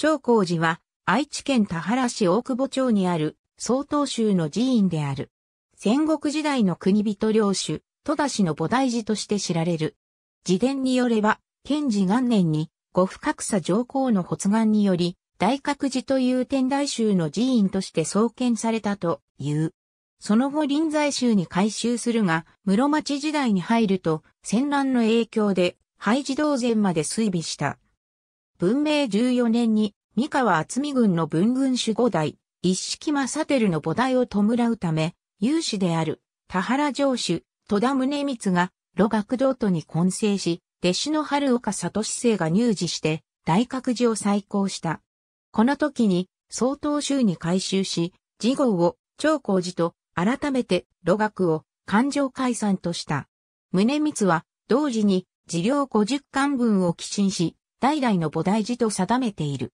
長光寺は愛知県田原市大久保町にある曹洞宗の寺院である。戦国時代の国人領主、戸田氏の菩提寺として知られる。自伝によれば、賢治元年に、五不格差上皇の発願により、大覚寺という天台宗の寺院として創建されたという。その後臨済宗に改修するが、室町時代に入ると、戦乱の影響で、廃寺道前まで衰微した。文明14年に三河厚美軍の文軍守護代、一式正輝の菩提を弔うため、有志である、田原城主、戸田宗光が、露学道都に混成し、弟子の春岡里生が入寺して、大覚寺を再興した。この時に、曹洞宗に改修し、次号を長光寺と改めて露学を勘定解散とした。宗光は同時に寺業50巻分を寄進し、代々の菩提寺と定めている。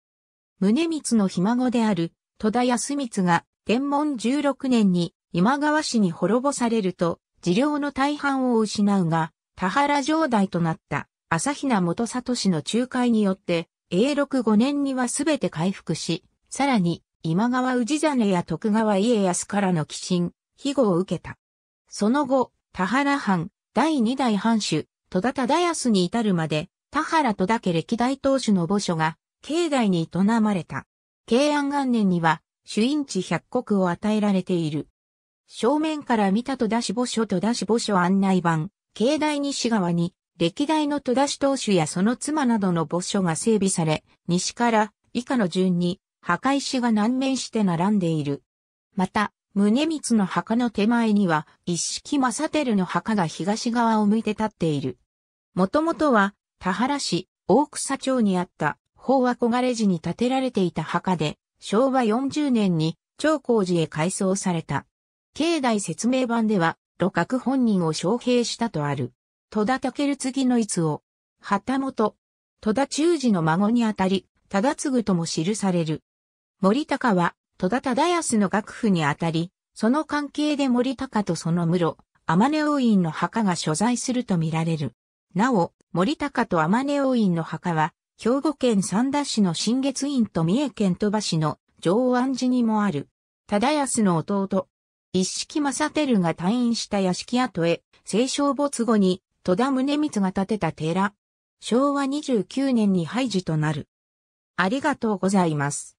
宗光のひ孫である戸田康光が天文16年に今川氏に滅ぼされると、治療の大半を失うが、田原城代となった朝比奈元里氏の仲介によって、永禄5年にはすべて回復し、さらに今川氏真や徳川家康からの寄進、庇護を受けた。その後、田原藩、第2代藩主、戸田忠康に至るまで、田原戸田家歴代当主の墓所が、境内に営まれた。慶安元年には、主因地百国を与えられている。正面から見た戸田市墓所戸田市墓所案内板、境内西側に、歴代の戸田市当主やその妻などの墓所が整備され、西から以下の順に、墓石が南面して並んでいる。また、宗光の墓の手前には、一式正輝の墓が東側を向いて立っている。もともとは、田原市、大草町にあった、法はれ枯寺に建てられていた墓で、昭和40年に長光寺へ改装された。境内説明版では、路角本人を招聘したとある。戸田武次の逸を、旗本、戸田忠治の孫にあたり、忠次とも記される。森高は、戸田忠康の楽譜にあたり、その関係で森高とその室、天根王院の墓が所在するとみられる。なお、森高と天根王院の墓は、兵庫県三田市の新月院と三重県鳥羽市の上安寺にもある、忠康の弟、一式正輝が退院した屋敷跡へ、清少没後に戸田宗光が建てた寺。昭和29年に廃寺となる。ありがとうございます。